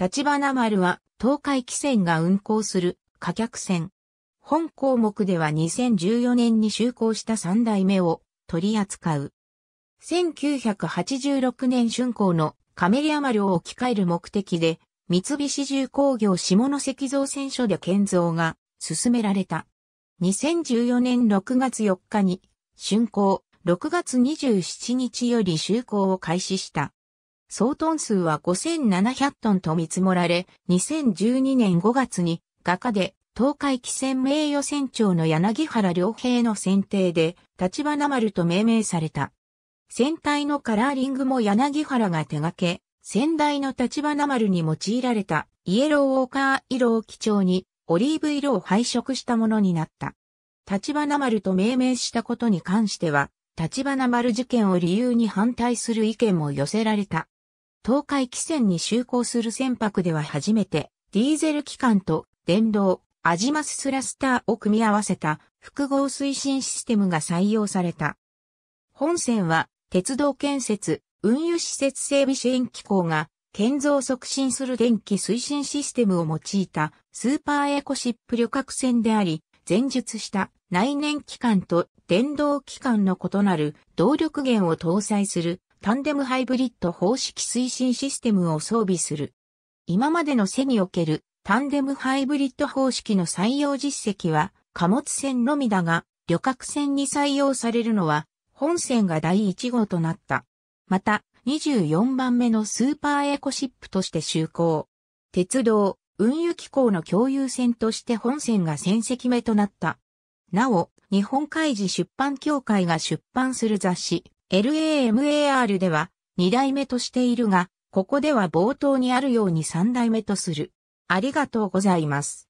立花丸は東海汽船が運航する貨客船。本項目では2014年に就航した3代目を取り扱う。1986年春工のカメリア丸を置き換える目的で、三菱重工業下関造船所で建造が進められた。2014年6月4日に、竣工、6月27日より就航を開始した。総トン数は5700トンと見積もられ、2012年5月に画家で東海汽船名誉船長の柳原良平の選定で、立花丸と命名された。船体のカラーリングも柳原が手掛け、先代の立花丸に用いられたイエローオーカー色を基調にオリーブ色を配色したものになった。立花丸と命名したことに関しては、立花丸事件を理由に反対する意見も寄せられた。東海汽船に就航する船舶では初めて、ディーゼル機関と電動、アジマススラスターを組み合わせた複合推進システムが採用された。本船は鉄道建設、運輸施設整備支援機構が建造促進する電気推進システムを用いたスーパーエコシップ旅客船であり、前述した内燃機関と電動機関の異なる動力源を搭載するタンデムハイブリッド方式推進システムを装備する。今までの背におけるタンデムハイブリッド方式の採用実績は貨物船のみだが、旅客船に採用されるのは本船が第1号となった。また、24番目のスーパーエコシップとして就航。鉄道、運輸機構の共有船として本船が戦績目となった。なお、日本海事出版協会が出版する雑誌、LAMAR では2代目としているが、ここでは冒頭にあるように3代目とする。ありがとうございます。